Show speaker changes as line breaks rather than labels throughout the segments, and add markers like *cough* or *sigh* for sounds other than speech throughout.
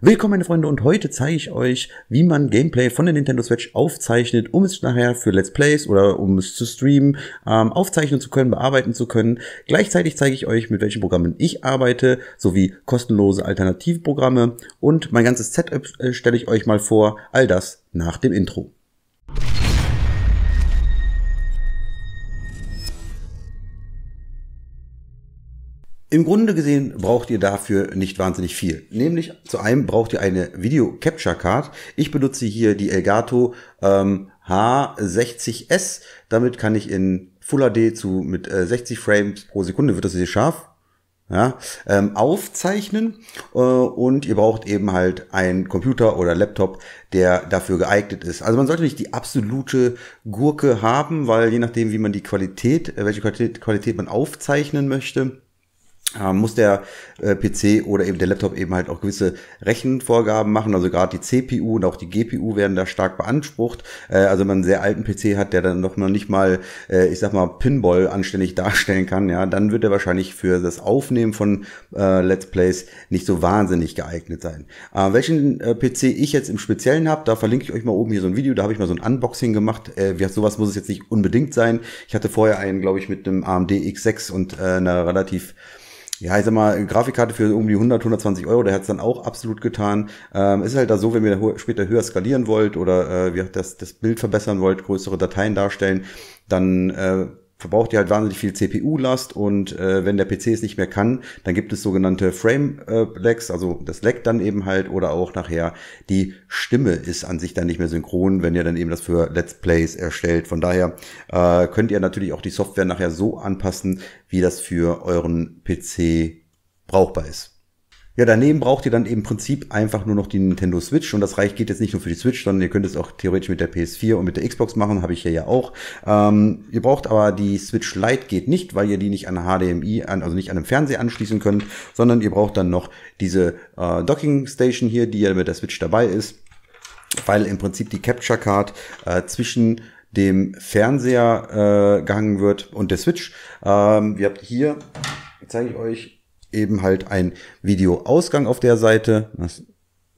Willkommen meine Freunde und heute zeige ich euch, wie man Gameplay von der Nintendo Switch aufzeichnet, um es nachher für Let's Plays oder um es zu streamen, ähm, aufzeichnen zu können, bearbeiten zu können. Gleichzeitig zeige ich euch, mit welchen Programmen ich arbeite, sowie kostenlose Alternativprogramme und mein ganzes Setup äh, stelle ich euch mal vor, all das nach dem Intro. Im Grunde gesehen braucht ihr dafür nicht wahnsinnig viel. Nämlich zu einem braucht ihr eine Video Capture Card. Ich benutze hier die Elgato ähm, H60S. Damit kann ich in Full HD zu mit äh, 60 Frames pro Sekunde wird das hier scharf ja, ähm, aufzeichnen äh, und ihr braucht eben halt einen Computer oder Laptop, der dafür geeignet ist. Also man sollte nicht die absolute Gurke haben, weil je nachdem, wie man die Qualität, äh, welche Qualität, Qualität man aufzeichnen möchte, ähm, muss der äh, PC oder eben der Laptop eben halt auch gewisse Rechenvorgaben machen. Also gerade die CPU und auch die GPU werden da stark beansprucht. Äh, also wenn man einen sehr alten PC hat, der dann noch nicht mal, äh, ich sag mal, Pinball anständig *laughs* darstellen kann, ja, dann wird er wahrscheinlich für das Aufnehmen von äh, Let's Plays nicht so wahnsinnig geeignet sein. Äh, welchen äh, PC ich jetzt im Speziellen habe, da verlinke ich euch mal oben hier so ein Video, da habe ich mal so ein Unboxing gemacht. Äh, sowas muss es jetzt nicht unbedingt sein. Ich hatte vorher einen, glaube ich, mit einem AMD X6 und einer relativ ja, ich sag mal, Grafikkarte für um die 100, 120 Euro, der hat's dann auch absolut getan. Ähm, ist halt da so, wenn ihr später höher skalieren wollt oder äh, das, das Bild verbessern wollt, größere Dateien darstellen, dann äh, verbraucht ihr halt wahnsinnig viel CPU-Last und äh, wenn der PC es nicht mehr kann, dann gibt es sogenannte Frame-Lags, äh, also das lag dann eben halt oder auch nachher die Stimme ist an sich dann nicht mehr synchron, wenn ihr dann eben das für Let's Plays erstellt. Von daher äh, könnt ihr natürlich auch die Software nachher so anpassen, wie das für euren PC brauchbar ist. Ja, daneben braucht ihr dann im Prinzip einfach nur noch die Nintendo Switch und das reicht geht jetzt nicht nur für die Switch, sondern ihr könnt es auch theoretisch mit der PS4 und mit der Xbox machen, habe ich hier ja auch. Ähm, ihr braucht aber die Switch Lite geht nicht, weil ihr die nicht an HDMI, an, also nicht an einem Fernseher anschließen könnt, sondern ihr braucht dann noch diese äh, Docking Station hier, die ja mit der Switch dabei ist, weil im Prinzip die Capture Card äh, zwischen dem Fernseher äh, gehangen wird und der Switch. Ähm, ihr habt hier, zeige ich euch, eben halt ein Videoausgang auf der Seite. Das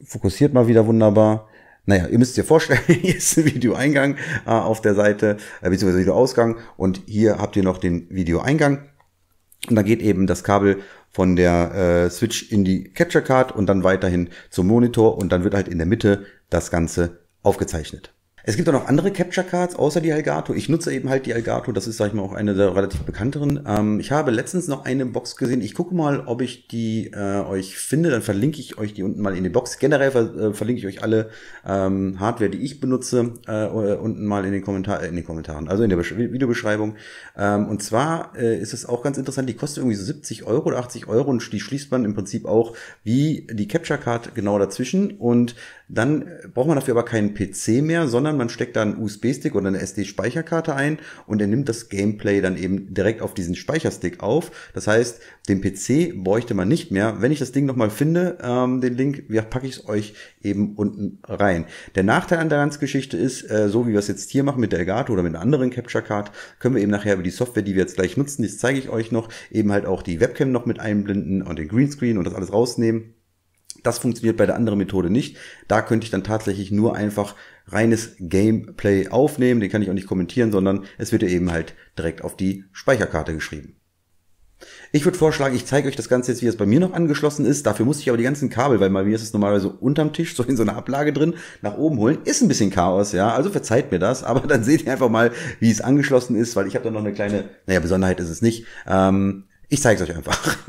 fokussiert mal wieder wunderbar. Naja, ihr müsst dir vorstellen, *laughs* hier ist ein Videoeingang äh, auf der Seite, äh, beziehungsweise Videoausgang. Und hier habt ihr noch den Videoeingang. Und dann geht eben das Kabel von der äh, Switch in die Capture Card und dann weiterhin zum Monitor. Und dann wird halt in der Mitte das Ganze aufgezeichnet. Es gibt auch noch andere Capture Cards außer die Elgato. Ich nutze eben halt die Elgato. Das ist, sag ich mal, auch eine der relativ bekannteren. Ähm, ich habe letztens noch eine Box gesehen. Ich gucke mal, ob ich die äh, euch finde. Dann verlinke ich euch die unten mal in die Box. Generell ver äh, verlinke ich euch alle ähm, Hardware, die ich benutze, äh, äh unten mal in den, Kommentar äh, in den Kommentaren, also in der Besch Videobeschreibung. Ähm, und zwar äh, ist es auch ganz interessant. Die kostet irgendwie so 70 Euro oder 80 Euro und die schließt man im Prinzip auch wie die Capture Card genau dazwischen. Und dann äh, braucht man dafür aber keinen PC mehr, sondern man steckt da einen USB-Stick oder eine SD-Speicherkarte ein und er nimmt das Gameplay dann eben direkt auf diesen Speicherstick auf. Das heißt, den PC bräuchte man nicht mehr. Wenn ich das Ding nochmal finde, ähm, den Link, ja, packe ich es euch eben unten rein. Der Nachteil an der ganzen Geschichte ist, äh, so wie wir es jetzt hier machen mit der Elgato oder mit einer anderen Capture Card, können wir eben nachher über die Software, die wir jetzt gleich nutzen, das zeige ich euch noch, eben halt auch die Webcam noch mit einblenden und den Greenscreen und das alles rausnehmen. Das funktioniert bei der anderen Methode nicht. Da könnte ich dann tatsächlich nur einfach reines Gameplay aufnehmen. Den kann ich auch nicht kommentieren, sondern es wird ja eben halt direkt auf die Speicherkarte geschrieben. Ich würde vorschlagen, ich zeige euch das Ganze jetzt, wie es bei mir noch angeschlossen ist. Dafür musste ich aber die ganzen Kabel, weil bei mir ist es normalerweise unterm Tisch, *laughs* so in so einer Ablage drin, nach oben holen. Ist ein bisschen Chaos, ja. Also verzeiht mir das. Aber *laughs* dann seht ihr einfach mal, wie es angeschlossen ist, weil ich habe da noch eine kleine, naja, Besonderheit ist es nicht. Ähm, ich zeige es euch einfach. *laughs*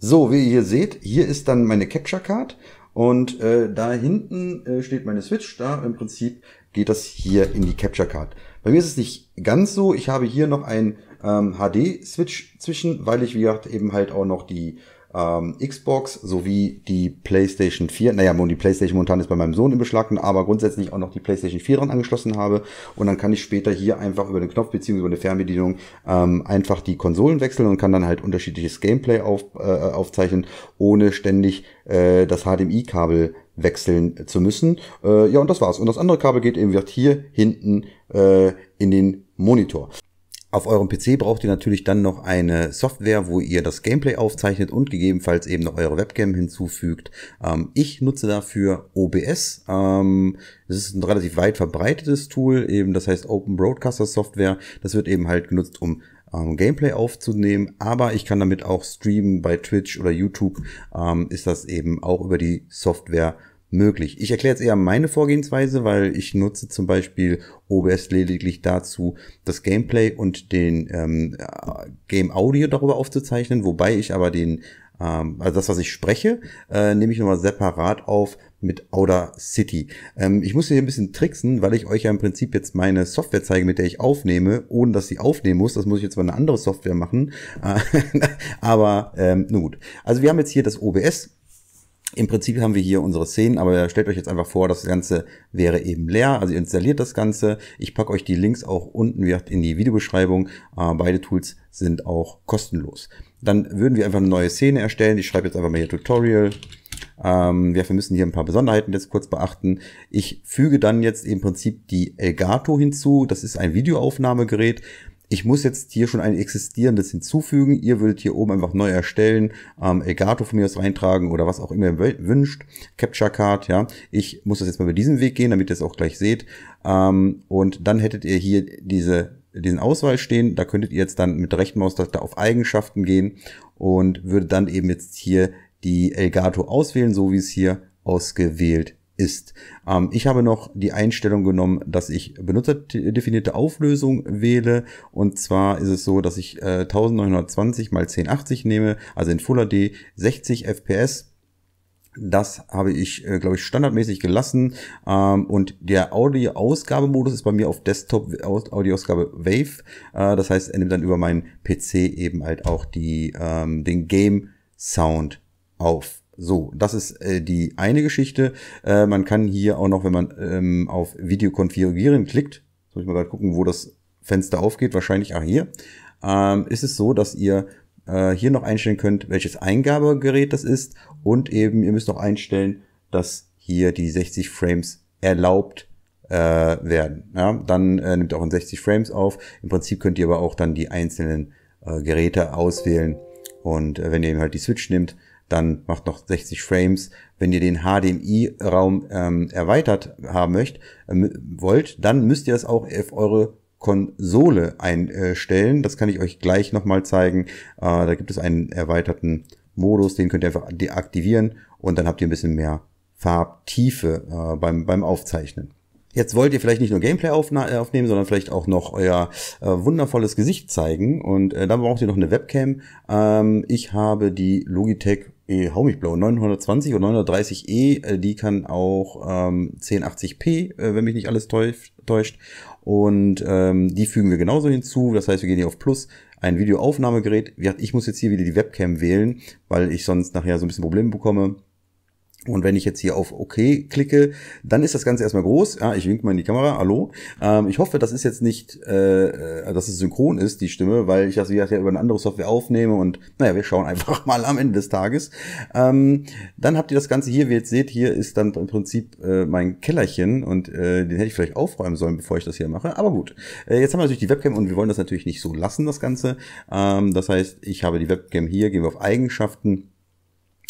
So, wie ihr hier seht, hier ist dann meine Capture Card und äh, da hinten äh, steht meine Switch. Da im Prinzip geht das hier in die Capture Card. Bei mir ist es nicht ganz so. Ich habe hier noch ein ähm, HD-Switch zwischen, weil ich, wie gesagt, eben halt auch noch die ähm, Xbox sowie die PlayStation 4. Naja, die PlayStation momentan ist bei meinem Sohn im Beschlagten, aber grundsätzlich auch noch die PlayStation 4 dran angeschlossen habe. Und dann kann ich später hier einfach über den Knopf bzw. über eine Fernbedienung ähm, einfach die Konsolen wechseln und kann dann halt unterschiedliches Gameplay auf, äh, aufzeichnen, ohne ständig äh, das HDMI-Kabel wechseln zu müssen. Äh, ja, und das war's. Und das andere Kabel geht eben wird hier hinten äh, in den Monitor. Auf eurem PC braucht ihr natürlich dann noch eine Software, wo ihr das Gameplay aufzeichnet und gegebenenfalls eben noch eure Webcam hinzufügt. Ähm, ich nutze dafür OBS. Ähm, das ist ein relativ weit verbreitetes Tool, eben das heißt Open Broadcaster Software. Das wird eben halt genutzt, um ähm, Gameplay aufzunehmen, aber ich kann damit auch streamen bei Twitch oder YouTube. Ähm, ist das eben auch über die Software möglich. Ich erkläre jetzt eher meine Vorgehensweise, weil ich nutze zum Beispiel OBS lediglich dazu, das Gameplay und den ähm, äh, Game Audio darüber aufzuzeichnen, wobei ich aber den, ähm, also das, was ich spreche, äh, nehme ich nochmal separat auf mit Outer City. Ähm, ich muss hier ein bisschen tricksen, weil ich euch ja im Prinzip jetzt meine Software zeige, mit der ich aufnehme, ohne dass sie aufnehmen muss. Das muss ich jetzt mal eine andere Software machen. *laughs* Äh, aber ähm, nun gut. Also wir haben jetzt hier das OBS im Prinzip haben wir hier unsere Szenen, aber stellt euch jetzt einfach vor, das Ganze wäre eben leer. Also ihr installiert das Ganze. Ich packe euch die Links auch unten wie gesagt, in die Videobeschreibung. Äh, beide Tools sind auch kostenlos. Dann würden wir einfach eine neue Szene erstellen. Ich schreibe jetzt einfach mal hier Tutorial. Ähm, wir müssen hier ein paar Besonderheiten jetzt kurz beachten. Ich füge dann jetzt im Prinzip die Elgato hinzu. Das ist ein Videoaufnahmegerät ich muss jetzt hier schon ein existierendes hinzufügen. Ihr würdet hier oben einfach neu erstellen, ähm, Elgato von mir aus reintragen oder was auch immer ihr wünscht, Capture Card, ja. Ich muss das jetzt mal über diesen Weg gehen, damit ihr es auch gleich seht. Ähm, und dann hättet ihr hier diese diesen Auswahl stehen. Da könntet ihr jetzt dann mit der rechten Maustaste auf Eigenschaften gehen und würde dann eben jetzt hier die Elgato auswählen, so wie es hier ausgewählt ist. Ähm, ich habe noch die Einstellung genommen, dass ich benutzerdefinierte Auflösung wähle. Und zwar ist es so, dass ich äh, 1920 mal 1080 nehme, also in Full HD 60 FPS. Das habe ich, äh, glaube ich, standardmäßig gelassen. Ähm, und der Audio-Ausgabemodus ist bei mir auf Desktop Audio-Ausgabe Wave. Äh, das heißt, er nimmt dann über meinen PC eben halt auch die, ähm, den Game-Sound auf. So, das ist äh, die eine Geschichte. Äh, man kann hier auch noch, wenn man ähm, auf Video konfigurieren klickt, soll ich mal gerade gucken, wo das Fenster aufgeht, wahrscheinlich, auch hier, ähm, ist es so, dass ihr äh, hier noch einstellen könnt, welches Eingabegerät das ist und eben ihr müsst noch einstellen, dass hier die 60 Frames erlaubt äh, werden. Ja, dann äh, nimmt auch in 60 Frames auf. Im Prinzip könnt ihr aber auch dann die einzelnen äh, Geräte auswählen und äh, wenn ihr eben halt die Switch nimmt, dann macht noch 60 Frames. Wenn ihr den HDMI-Raum ähm, erweitert haben möcht, äh, wollt, dann müsst ihr das auch auf eure Konsole einstellen. Das kann ich euch gleich nochmal zeigen. Äh, da gibt es einen erweiterten Modus, den könnt ihr einfach deaktivieren und dann habt ihr ein bisschen mehr Farbtiefe äh, beim, beim Aufzeichnen. Jetzt wollt ihr vielleicht nicht nur Gameplay äh, aufnehmen, sondern vielleicht auch noch euer äh, wundervolles Gesicht zeigen. Und äh, dann braucht ihr noch eine Webcam. Ähm, ich habe die Logitech äh, hau mich blau, 920 und 930e, äh, die kann auch ähm, 1080p, äh, wenn mich nicht alles täuscht. täuscht. Und ähm, die fügen wir genauso hinzu. Das heißt, wir gehen hier auf Plus, ein Videoaufnahmegerät. Ich muss jetzt hier wieder die Webcam wählen, weil ich sonst nachher so ein bisschen Probleme bekomme. Und wenn ich jetzt hier auf OK klicke, dann ist das Ganze erstmal groß. Ja, ich wink mal in die Kamera. Hallo. Ähm, ich hoffe, das ist jetzt nicht, äh, äh dass es synchron ist, die Stimme, weil ich das, wie ja über eine andere Software aufnehme. Und naja, wir schauen einfach *laughs* mal am Ende des Tages. Ähm, dann habt ihr das Ganze hier, wie ihr jetzt seht, hier ist dann im Prinzip äh, mein Kellerchen. Und äh, den hätte ich vielleicht aufräumen sollen, bevor ich das hier mache. Aber gut. Äh, jetzt haben wir natürlich die Webcam und wir wollen das natürlich nicht so lassen, das Ganze. Ähm, das heißt, ich habe die Webcam hier, gehen wir auf Eigenschaften.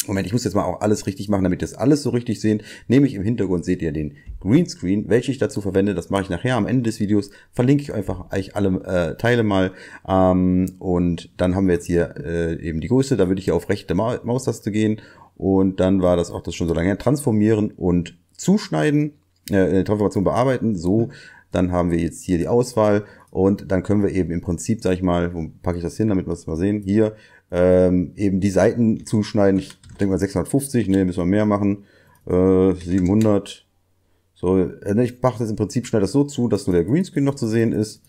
Moment, ich muss jetzt mal auch alles richtig machen, damit ihr das alles so richtig seht. Nämlich im Hintergrund seht ihr den Greenscreen, welchen ich dazu verwende. Das mache ich nachher am Ende des Videos. Verlinke ich einfach euch alle äh, Teile mal. Ähm, und dann haben wir jetzt hier äh, eben die Größe. Da würde ich hier auf rechte Ma Maustaste gehen. Und dann war das auch das schon so lange. Transformieren und zuschneiden, äh, äh, Transformation bearbeiten. So, dann haben wir jetzt hier die Auswahl. Und dann können wir eben im Prinzip, sag ich mal, wo packe ich das hin, damit wir es mal sehen, hier ähm, eben die Seiten zuschneiden. Ich denke mal 650, ne, müssen wir mehr machen. Äh, 700. So, äh, ne, ich mache das im Prinzip schnell das so zu, dass nur der Greenscreen noch zu sehen ist.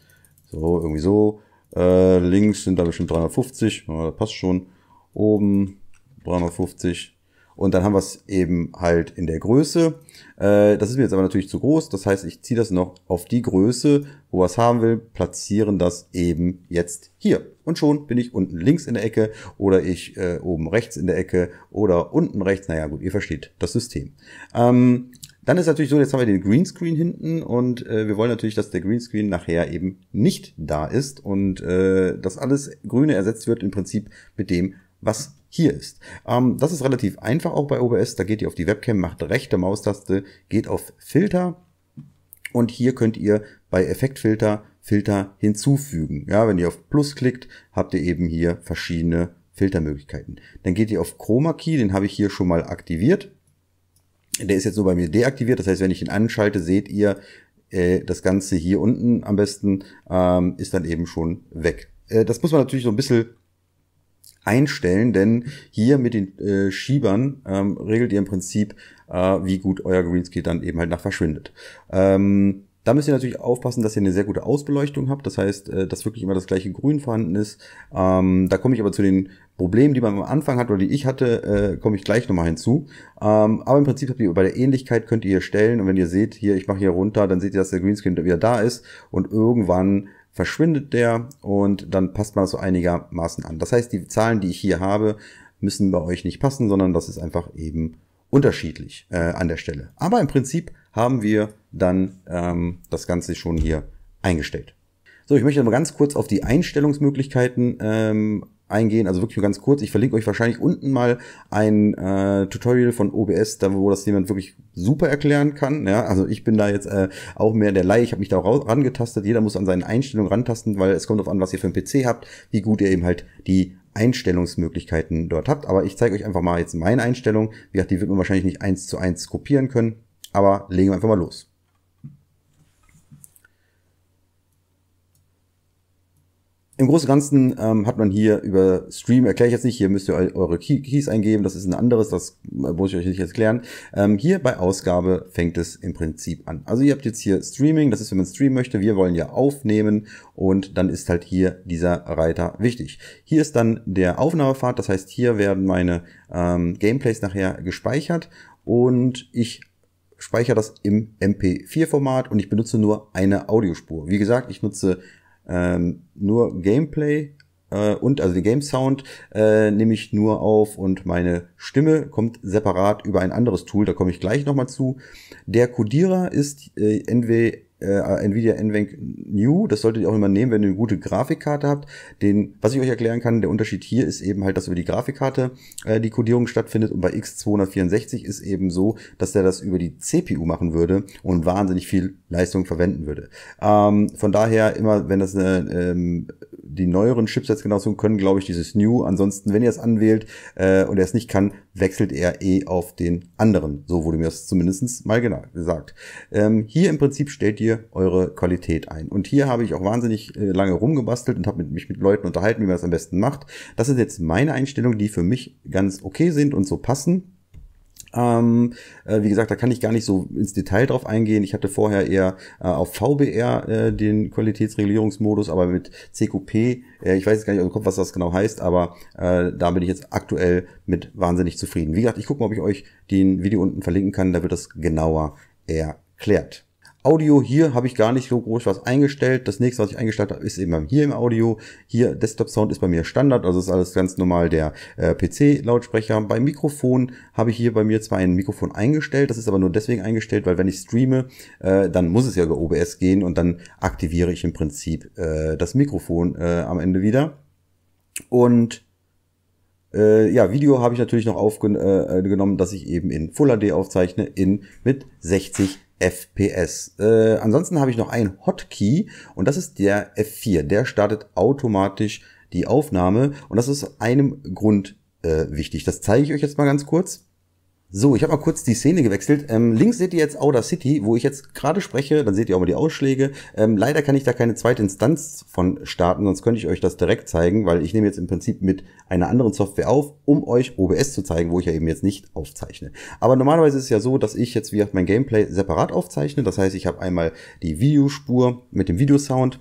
So, irgendwie so. Äh, links sind da bestimmt 350, ja, passt schon. Oben 350. Und dann haben wir es eben halt in der Größe. Äh, das ist mir jetzt aber natürlich zu groß. Das heißt, ich ziehe das noch auf die Größe, wo was haben will, platzieren das eben jetzt hier. Und schon bin ich unten links in der Ecke oder ich äh, oben rechts in der Ecke oder unten rechts. Naja gut, ihr versteht das System. Ähm, dann ist natürlich so, jetzt haben wir den Greenscreen hinten und äh, wir wollen natürlich, dass der Greenscreen nachher eben nicht da ist und äh, dass alles Grüne ersetzt wird im Prinzip mit dem, was hier ist. Ähm, das ist relativ einfach auch bei OBS. Da geht ihr auf die Webcam, macht rechte Maustaste, geht auf Filter und hier könnt ihr bei Effektfilter Filter hinzufügen. Ja, wenn ihr auf Plus klickt, habt ihr eben hier verschiedene Filtermöglichkeiten. Dann geht ihr auf Chroma Key, den habe ich hier schon mal aktiviert. Der ist jetzt nur bei mir deaktiviert, das heißt, wenn ich ihn anschalte, seht ihr, äh, das Ganze hier unten am besten ähm, ist dann eben schon weg. Äh, das muss man natürlich so ein bisschen einstellen, denn hier mit den äh, Schiebern ähm, regelt ihr im Prinzip, äh, wie gut euer Greenscreen dann eben halt nach verschwindet. Ähm, da müsst ihr natürlich aufpassen, dass ihr eine sehr gute Ausbeleuchtung habt. Das heißt, äh, dass wirklich immer das gleiche Grün vorhanden ist. Ähm, da komme ich aber zu den Problemen, die man am Anfang hat oder die ich hatte, äh, komme ich gleich nochmal hinzu. Ähm, aber im Prinzip habt ihr bei der Ähnlichkeit könnt ihr hier stellen und wenn ihr seht, hier, ich mache hier runter, dann seht ihr, dass der Greenscreen wieder da ist und irgendwann verschwindet der und dann passt man das so einigermaßen an. Das heißt, die Zahlen, die ich hier habe, müssen bei euch nicht passen, sondern das ist einfach eben unterschiedlich äh, an der Stelle. Aber im Prinzip haben wir dann ähm, das Ganze schon hier eingestellt. So, ich möchte aber ganz kurz auf die Einstellungsmöglichkeiten ähm, eingehen, also wirklich nur ganz kurz. Ich verlinke euch wahrscheinlich unten mal ein äh, Tutorial von OBS, da wo das jemand wirklich super erklären kann. Ja, also ich bin da jetzt äh, auch mehr der Laie. Ich habe mich da raus, rangetastet. Jeder muss an seinen Einstellungen rantasten, weil es kommt auf an, was ihr für einen PC habt, wie gut ihr eben halt die Einstellungsmöglichkeiten dort habt. Aber ich zeige euch einfach mal jetzt meine Einstellung. Wie gesagt, die wird man wahrscheinlich nicht eins zu eins kopieren können, aber legen wir einfach mal los. Im Großen und Ganzen ähm, hat man hier über Stream, erkläre ich jetzt nicht, hier müsst ihr eure Keys eingeben, das ist ein anderes, das äh, muss ich euch nicht erklären. Ähm, hier bei Ausgabe fängt es im Prinzip an. Also ihr habt jetzt hier Streaming, das ist, wenn man streamen möchte, wir wollen ja aufnehmen und dann ist halt hier dieser Reiter wichtig. Hier ist dann der Aufnahmepfad, das heißt hier werden meine ähm, Gameplays nachher gespeichert und ich speichere das im MP4-Format und ich benutze nur eine Audiospur. Wie gesagt, ich nutze ähm, nur Gameplay äh, und also den Game Sound äh, nehme ich nur auf und meine Stimme kommt separat über ein anderes Tool, da komme ich gleich nochmal zu. Der Codierer ist äh, NW äh, Nvidia NVENC New, das solltet ihr auch immer nehmen, wenn ihr eine gute Grafikkarte habt. Den, was ich euch erklären kann, der Unterschied hier ist eben halt, dass über die Grafikkarte äh, die Codierung stattfindet und bei X264 ist eben so, dass der das über die CPU machen würde und wahnsinnig viel Leistung verwenden würde. Ähm, von daher immer, wenn das eine, ähm, die neueren Chipsets genauso können, glaube ich, dieses New. Ansonsten, wenn ihr es anwählt äh, und er es nicht kann, wechselt er eh auf den anderen. So wurde mir das zumindest mal gesagt. Ähm, hier im Prinzip stellt ihr eure Qualität ein. Und hier habe ich auch wahnsinnig äh, lange rumgebastelt und habe mich mit Leuten unterhalten, wie man das am besten macht. Das sind jetzt meine Einstellungen, die für mich ganz okay sind und so passen. Ähm, äh, wie gesagt, da kann ich gar nicht so ins Detail drauf eingehen. Ich hatte vorher eher äh, auf VBR äh, den Qualitätsregulierungsmodus, aber mit CQP, äh, ich weiß jetzt gar nicht im Kopf, was das genau heißt, aber äh, da bin ich jetzt aktuell mit wahnsinnig zufrieden. Wie gesagt, ich gucke mal, ob ich euch den Video unten verlinken kann, da wird das genauer erklärt. Audio hier habe ich gar nicht so groß was eingestellt. Das nächste, was ich eingestellt habe, ist eben hier im Audio. Hier Desktop Sound ist bei mir Standard, also ist alles ganz normal der äh, PC-Lautsprecher. Beim Mikrofon habe ich hier bei mir zwar ein Mikrofon eingestellt, das ist aber nur deswegen eingestellt, weil wenn ich streame, äh, dann muss es ja über OBS gehen und dann aktiviere ich im Prinzip äh, das Mikrofon äh, am Ende wieder. Und äh, ja, Video habe ich natürlich noch aufgenommen, äh, äh dass ich eben in Full HD aufzeichne in mit 60 FPS. Äh, ansonsten habe ich noch einen Hotkey und das ist der F4. Der startet automatisch die Aufnahme und das ist einem Grund äh, wichtig. Das zeige ich euch jetzt mal ganz kurz. So, ich habe mal kurz die Szene gewechselt. Ähm, links seht ihr jetzt Outer City, wo ich jetzt gerade spreche. Dann seht ihr auch mal die Ausschläge. Ähm, leider kann ich da keine zweite Instanz von starten, sonst könnte ich euch das direkt zeigen, weil ich nehme jetzt im Prinzip mit einer anderen Software auf, um euch OBS zu zeigen, wo ich ja eben jetzt nicht aufzeichne. Aber normalerweise ist es ja so, dass ich jetzt wie gesagt mein Gameplay separat aufzeichne. Das heißt, ich habe einmal die Videospur mit dem Videosound.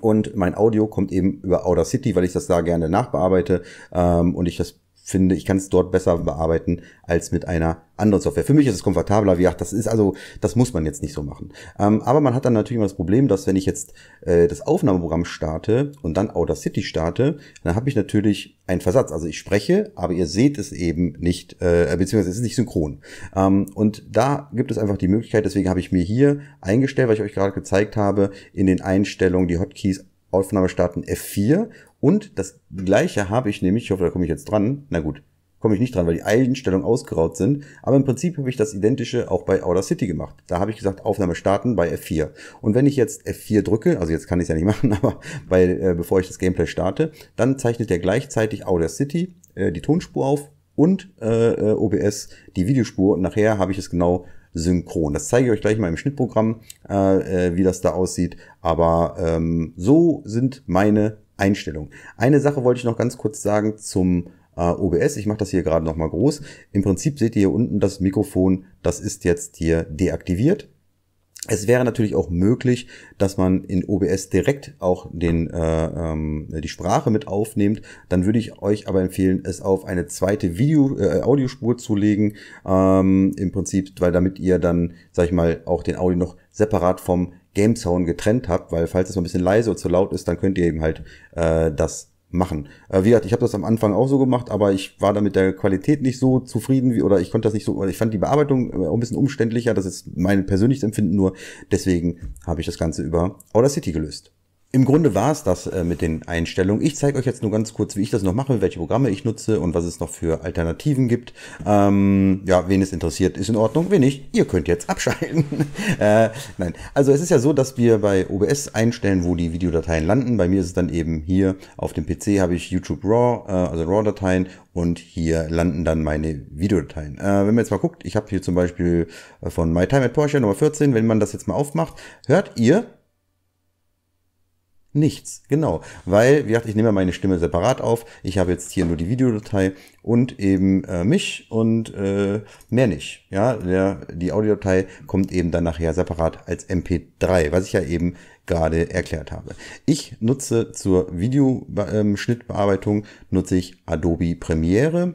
Und mein Audio kommt eben über Outer City, weil ich das da gerne nachbearbeite ähm, und ich das finde, ich kann es dort besser bearbeiten als mit einer anderen Software. Für mich ist es komfortabler, wie ach, das ist also, das muss man jetzt nicht so machen. Ähm, aber man hat dann natürlich immer das Problem, dass wenn ich jetzt äh, das Aufnahmeprogramm starte und dann Audacity starte, dann habe ich natürlich einen Versatz. Also ich spreche, aber ihr seht es eben nicht, äh, beziehungsweise es ist nicht synchron. Ähm, und da gibt es einfach die Möglichkeit, deswegen habe ich mir hier eingestellt, weil ich euch gerade gezeigt habe, in den Einstellungen die Hotkeys Aufnahme starten F4 und das gleiche habe ich nämlich, ich hoffe, da komme ich jetzt dran. Na gut, komme ich nicht dran, weil die Einstellungen ausgeraut sind. Aber im Prinzip habe ich das identische auch bei Outer City gemacht. Da habe ich gesagt, Aufnahme starten bei F4. Und wenn ich jetzt F4 drücke, also jetzt kann ich es ja nicht *laughs* machen, aber bei, äh, bevor ich das Gameplay starte, dann zeichnet er gleichzeitig Outer City äh, die Tonspur auf und äh, äh OBS die Videospur. Und nachher habe ich es genau synchron. Das zeige ich euch gleich mal im Schnittprogramm, äh, äh wie das da aussieht. Aber ähm, so sind meine Einstellung. Eine Sache wollte ich noch ganz kurz sagen zum äh, OBS. Ich mache das hier gerade nochmal groß. Im Prinzip seht ihr hier unten das Mikrofon. Das ist jetzt hier deaktiviert. Es wäre natürlich auch möglich, dass man in OBS direkt auch den, äh, ähm, die Sprache mit aufnimmt. Dann würde ich euch aber empfehlen, es auf eine zweite Video, äh, Audiospur zu legen. Ähm, Im Prinzip, weil damit ihr dann, sag ich mal, auch den Audio noch separat vom Game Gamesound getrennt habt, weil falls es mal ein bisschen leise oder zu laut ist, dann könnt ihr eben halt äh, das machen. Äh, wie gesagt, ich habe das am Anfang auch so gemacht, aber ich war da mit der Qualität nicht so zufrieden wie, oder ich konnte das nicht so, oder ich fand die Bearbeitung äh, auch ein bisschen umständlicher, das ist mein persönliches Empfinden nur, deswegen habe ich das Ganze über Outer City gelöst im Grunde war es das äh, mit den Einstellungen. Ich zeige euch jetzt nur ganz kurz, wie ich das noch mache, welche Programme ich nutze und was es noch für Alternativen gibt. Ähm, ja, wen es interessiert, ist in Ordnung. Wen nicht, ihr könnt jetzt *laughs* abschalten. äh, nein, also es ist ja so, dass wir bei OBS einstellen, wo die Videodateien landen. Bei mir ist es dann eben hier auf dem PC habe ich YouTube RAW, äh, also RAW-Dateien und hier landen dann meine Videodateien. Äh, wenn man jetzt mal guckt, ich habe hier zum Beispiel äh, von My Time at Porsche Nummer 14, wenn man das jetzt mal aufmacht, hört ihr, Nichts, genau. Weil, wie gesagt, ich nehme meine Stimme separat auf. Ich habe jetzt hier nur die Videodatei und eben äh, mich und äh, mehr nicht. Ja, der, die Audiodatei kommt eben dann nachher separat als MP3, was ich ja eben gerade erklärt habe. Ich nutze zur Videoschnittbearbeitung nutze ich Adobe Premiere.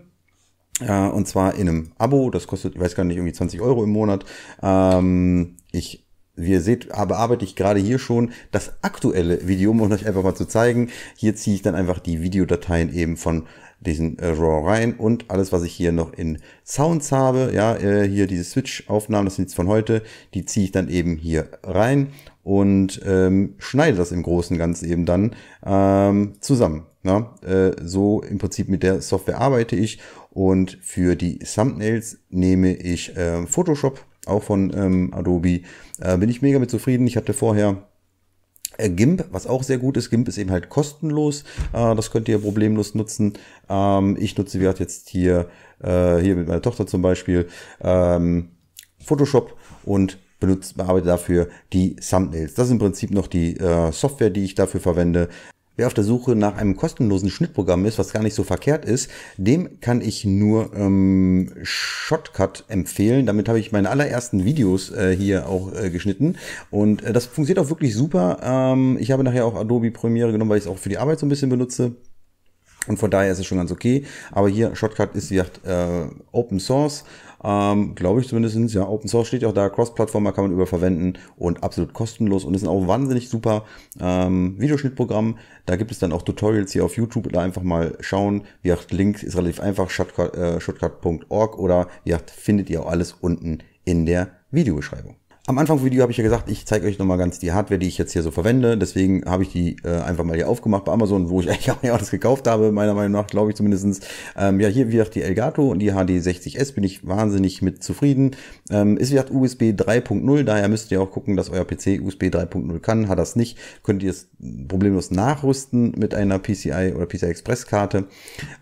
Ja, äh, und zwar in einem Abo, das kostet, ich weiß gar nicht, irgendwie 20 Euro im Monat. Ähm, ich wie ihr seht, bearbeite ich gerade hier schon das aktuelle Video, um euch einfach mal zu zeigen. Hier ziehe ich dann einfach die Videodateien eben von diesen äh, RAW rein und alles, was ich hier noch in Sounds habe, ja, äh, hier diese Switch-Aufnahmen, das sind jetzt von heute, die ziehe ich dann eben hier rein und ähm, schneide das im Großen und Ganzen eben dann ähm, zusammen. Ja? Ne? Äh, so im Prinzip mit der Software arbeite ich und für die Thumbnails nehme ich ähm, Photoshop auch von ähm, Adobe. Äh, bin ich mega mit zufrieden. Ich hatte vorher äh, GIMP, was auch sehr gut ist. GIMP ist eben halt kostenlos. Äh, das könnt ihr problemlos nutzen. Ähm, ich nutze, wie gesagt, jetzt hier, äh, hier mit meiner Tochter zum Beispiel, ähm, Photoshop und benutzt, bearbeite dafür die Thumbnails. Das ist im Prinzip noch die äh, Software, die ich dafür verwende wer auf der Suche nach einem kostenlosen Schnittprogramm ist, was gar nicht so verkehrt ist, dem kann ich nur ähm, Shotcut empfehlen. Damit habe ich meine allerersten Videos äh, hier auch äh, geschnitten und äh, das funktioniert auch wirklich super. Ähm, ich habe nachher auch Adobe Premiere genommen, weil ich es auch für die Arbeit so ein bisschen benutze. Und von daher ist es schon ganz okay. Aber hier, Shotcut ist, wie gesagt, äh, Open Source. Ähm, Glaube ich zumindest, ja. Open Source steht ja auch da, Cross-Plattformer kann man überverwenden und absolut kostenlos und ist ein auch wahnsinnig super ähm, Videoschnittprogramm. Da gibt es dann auch Tutorials hier auf YouTube, da einfach mal schauen. Wie gesagt, Link ist relativ einfach, shortcut.org äh, shortcut oder wie gesagt, findet ihr auch alles unten in der Videobeschreibung. Am Anfang vom Video habe ich ja gesagt, ich zeige euch nochmal ganz die Hardware, die ich jetzt hier so verwende. Deswegen habe ich die äh, einfach mal hier aufgemacht bei Amazon, wo ich *laughs* eigentlich auch alles gekauft habe, meiner Meinung nach, glaube ich zumindestens. Ähm, ja, hier wie gesagt die Elgato und die HD60S bin ich wahnsinnig mit zufrieden. Ähm, ist wie gesagt USB 3.0, daher müsst ihr auch gucken, dass euer PC USB 3.0 kann. Hat das nicht, könnt ihr es problemlos nachrüsten mit einer PCI oder PCI Express Karte.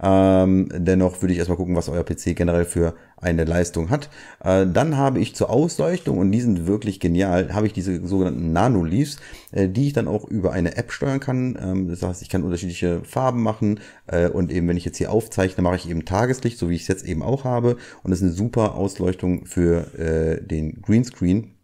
Ähm, dennoch würde ich erstmal gucken, was euer PC generell für eine Leistung hat. Äh, dann habe ich zur Ausleuchtung, und die sind wirklich genial, habe ich diese sogenannten Nano-Leaves, äh, die ich dann auch über eine App steuern kann. Ähm, das heißt, ich kann unterschiedliche Farben machen äh, und eben, wenn ich jetzt hier aufzeichne, mache ich eben Tageslicht, so wie ich es jetzt eben auch habe. Und das ist eine super Ausleuchtung für äh, den Greenscreen,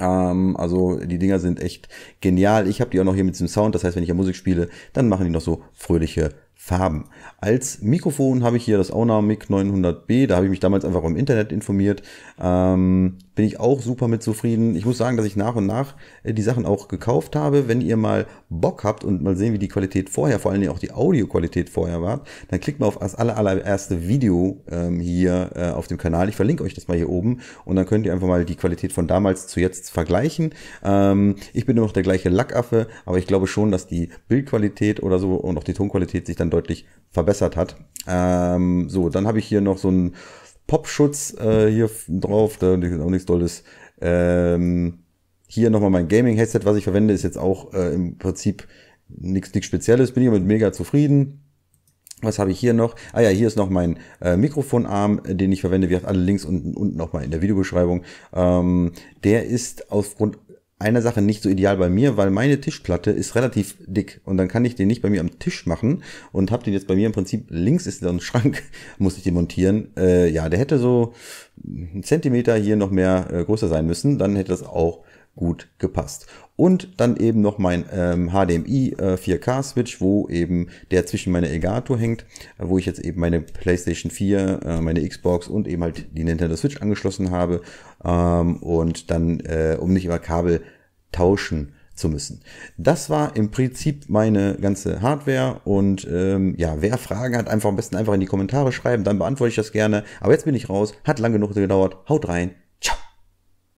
ähm, also die Dinger sind echt genial. Ich habe die auch noch hier mit dem Sound. Das heißt, wenn ich ja Musik spiele, dann machen die noch so fröhliche Farben. Als Mikrofon habe ich hier das Auna Mic 900B. Da habe ich mich damals einfach im Internet informiert. Ähm, bin ich auch super mit zufrieden. Ich muss sagen, dass ich nach und nach äh, die Sachen auch gekauft habe. Wenn ihr mal Bock habt und mal sehen, wie die Qualität vorher, vor allen Dingen auch die Audioqualität vorher war, dann klickt mal auf das allererste Video ähm, hier äh, auf dem Kanal. Ich verlinke euch das mal hier oben und dann könnt ihr einfach mal die Qualität von damals zu jetzt vergleichen. Ähm, ich bin immer noch der gleiche Lackaffe, aber ich glaube schon, dass die Bildqualität oder so und auch die Tonqualität sich dann Bewusstsein deutlich verbessert hat. Ähm, so, dann habe ich hier noch so einen Popschutz äh, hier drauf, da ist auch nichts Tolles. Ähm, hier nochmal mein Gaming-Headset, was ich verwende, ist jetzt auch äh, im Prinzip nichts Spezielles, bin ich damit mega zufrieden. Was habe ich hier noch? Ah ja, hier ist noch mein äh, Mikrofonarm, äh, den ich verwende. Wir haben alle Links unten, unten nochmal in der Videobeschreibung. Ähm, der ist aufgrund einer Sache nicht so ideal bei mir, weil meine Tischplatte ist relativ dick und dann kann ich den nicht bei mir am Tisch machen und habe den jetzt bei mir im Prinzip links ist so ein Schrank, *laughs* muss ich den montieren. Äh, ja, der hätte so einen Zentimeter hier noch mehr äh, größer sein müssen, dann hätte das auch gut gepasst. Und dann eben noch mein ähm, HDMI äh, 4K Switch, wo eben der zwischen meiner Elgato hängt, äh, wo ich jetzt eben meine PlayStation 4, äh, meine Xbox und eben halt die Nintendo Switch angeschlossen habe. Ähm, und dann, äh, um nicht über Kabel tauschen zu müssen. Das war im Prinzip meine ganze Hardware und ähm, ja, wer Fragen hat, einfach am besten einfach in die Kommentare schreiben, dann beantworte ich das gerne. Aber jetzt bin ich raus, hat lang genug gedauert, haut rein,